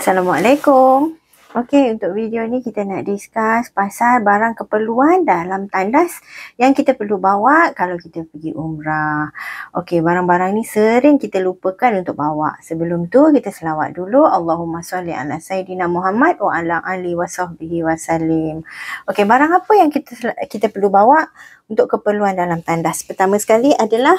Assalamualaikum. Okey, untuk video ni kita nak discuss pasal barang keperluan dalam tandas yang kita perlu bawa kalau kita pergi umrah. Okey, barang-barang ni sering kita lupakan untuk bawa. Sebelum tu kita selawat dulu. Allahumma salli ala sayyidina Muhammad wa ala ali washabbihi wasallim. Okey, barang apa yang kita kita perlu bawa untuk keperluan dalam tandas? Pertama sekali adalah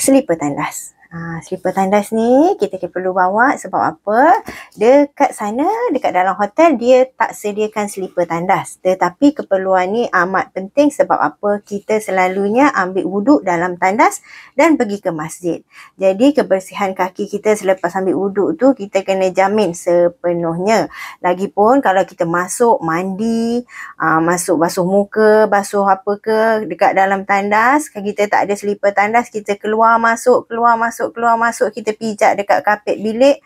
selipar tandas. Ha, slipper tandas ni kita perlu bawa sebab apa? Dekat sana, dekat dalam hotel dia tak sediakan slipper tandas. Tetapi keperluan ni amat penting sebab apa? Kita selalunya ambil wuduk dalam tandas dan pergi ke masjid. Jadi kebersihan kaki kita selepas ambil wuduk tu kita kena jamin sepenuhnya. Lagipun kalau kita masuk mandi, aa, ha, masuk basuh muka, basuh apa ke dekat dalam tandas, kita tak ada slipper tandas, kita keluar masuk, keluar masuk masuk keluar masuk kita pijak dekat kapet bilik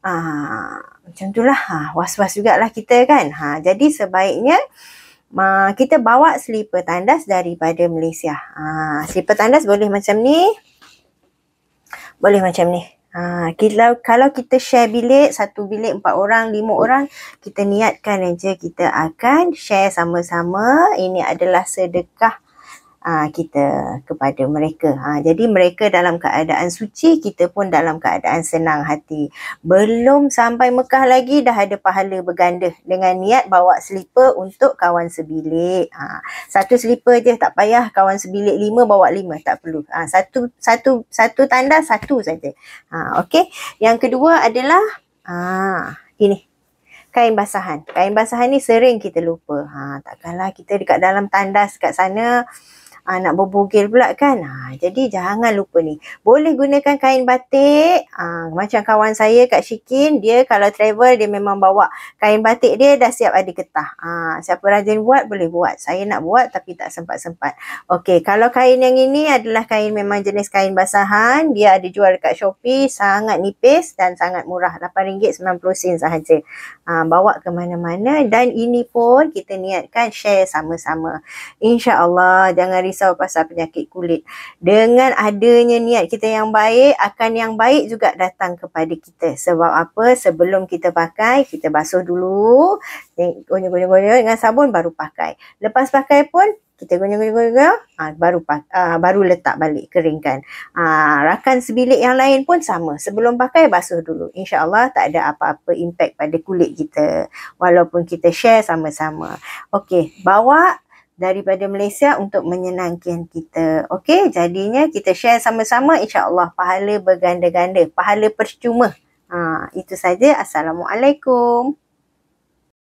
ha, macam itulah ha, ah, was-was lah kita kan ha, jadi sebaiknya ma, kita bawa selipar tandas daripada Malaysia ha, selipar tandas boleh macam ni boleh macam ni Ha, kalau, kalau kita share bilik, satu bilik empat orang, lima orang, kita niatkan aja kita akan share sama-sama. Ini adalah sedekah uh, kita kepada mereka. Ha, jadi mereka dalam keadaan suci, kita pun dalam keadaan senang hati. Belum sampai Mekah lagi dah ada pahala berganda dengan niat bawa selipar untuk kawan sebilik. Ha, satu selipar je tak payah kawan sebilik lima bawa lima tak perlu. Ha, satu satu satu tanda satu saja. Ha, okay. Yang kedua adalah ha, ini kain basahan. Kain basahan ni sering kita lupa. Ha, takkanlah kita dekat dalam tandas kat sana ha, nak berbogel pula kan. Ha, jadi jangan lupa ni. Boleh gunakan kain batik. Uh, macam kawan saya Kak Syikin, dia kalau travel dia memang bawa kain batik dia dah siap ada ketah. Uh, siapa rajin buat boleh buat. Saya nak buat tapi tak sempat-sempat. Okey, kalau kain yang ini adalah kain memang jenis kain basahan. Dia ada jual dekat Shopee. Sangat nipis dan sangat murah. RM8.90 sahaja. Uh, bawa ke mana-mana dan ini pun kita niatkan share sama-sama. InsyaAllah jangan risau pasal penyakit kulit. Dengan adanya niat kita yang baik, akan yang baik juga datang kepada kita. Sebab apa? Sebelum kita pakai, kita basuh dulu. Gunya-gunya-gunya dengan sabun baru pakai. Lepas pakai pun, kita gunya-gunya-gunya ha, baru pak, ha, baru letak balik keringkan. Ha, rakan sebilik yang lain pun sama. Sebelum pakai, basuh dulu. InsyaAllah tak ada apa-apa impact pada kulit kita. Walaupun kita share sama-sama. Okey, bawa daripada Malaysia untuk menyenangkan kita. Okey, jadinya kita share sama-sama insya-Allah pahala berganda-ganda, pahala percuma. Ha, itu saja. Assalamualaikum.